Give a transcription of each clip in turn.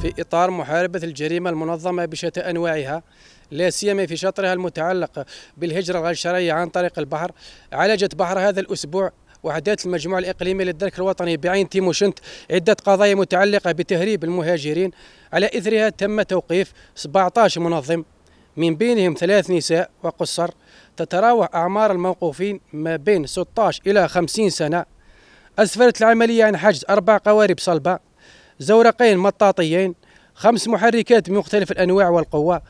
في إطار محاربة الجريمة المنظمة بشتى أنواعها لا سيما في شطرها المتعلق بالهجرة غير الشرعية عن طريق البحر عالجت بحر هذا الأسبوع وحدات المجموعة الإقليمية للدرك الوطني بعين تيموشنت عدة قضايا متعلقة بتهريب المهاجرين على إثرها تم توقيف 17 منظم من بينهم ثلاث نساء وقصر تتراوح أعمار الموقوفين ما بين 16 إلى 50 سنة أسفرت العملية عن حجز أربع قوارب صلبة زورقين مطاطيين خمس محركات بمختلف الأنواع والقوة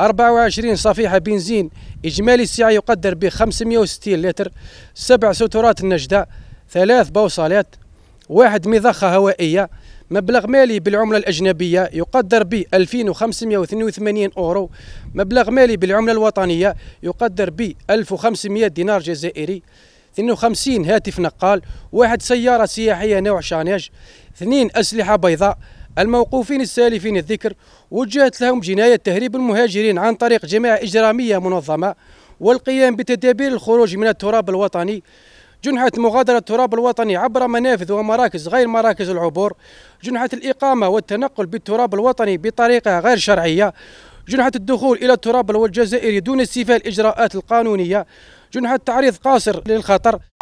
24 صفيحة بنزين إجمالي السعة يقدر ب 560 لتر سبع سترات النجدة ثلاث بوصلات واحد مضخة هوائية مبلغ مالي بالعملة الأجنبية يقدر ب 2582 أورو مبلغ مالي بالعملة الوطنية يقدر ب 1500 دينار جزائري 52 هاتف نقال واحد سيارة سياحية نوع شانيج اثنين أسلحة بيضاء الموقوفين السالفين الذكر وجهت لهم جناية تهريب المهاجرين عن طريق جماعة إجرامية منظمة والقيام بتدابير الخروج من التراب الوطني جنحة مغادرة التراب الوطني عبر منافذ ومراكز غير مراكز العبور جنحة الإقامة والتنقل بالتراب الوطني بطريقة غير شرعية جنحة الدخول إلى التراب الجزائري دون استيفاء الإجراءات القانونية جنحة تعريض قاصر للخطر